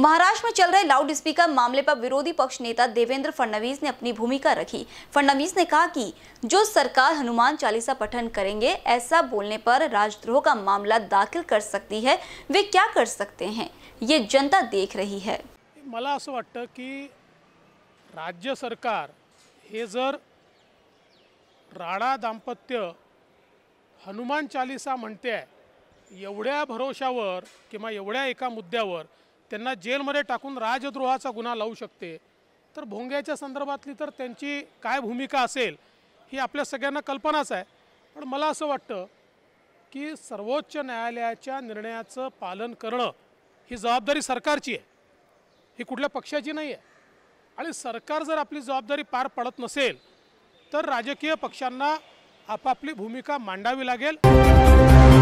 महाराष्ट्र में चल रहे लाउड स्पीकर मामले पर विरोधी पक्ष नेता देवेंद्र फडणवीस ने अपनी भूमिका रखी फडणवीस ने कहा कि जो सरकार हनुमान चालीसा पठन करेंगे ऐसा बोलने पर राजद्रोह का मामला दाखिल कर सकती है वे क्या कर सकते हैं ये जनता देख रही है मत की राज्य सरकार ये जर राणा दाम्पत्य हनुमान चालीसा मनते आहे एवढ्या भरोशावर किंवा एवढ्या त्यांना जेलमध्ये टाकून राजद्रोहाचा गुन्हा लावू शकते तर भोंग्याच्या संदर्भातली तर त्यांची काय भूमिका असेल ही आपल्या सगळ्यांना कल्पनाच आहे पण मला असं वाटतं की सर्वोच्च न्यायालयाच्या निर्णयाचं पालन करणं ही जबाबदारी सरकारची आहे ही कुठल्या पक्षाची नाही आहे आणि सरकार जर आपली जबाबदारी पार पडत नसेल तर राजकीय पक्षांना आपापली भूमिका मांडावी लागेल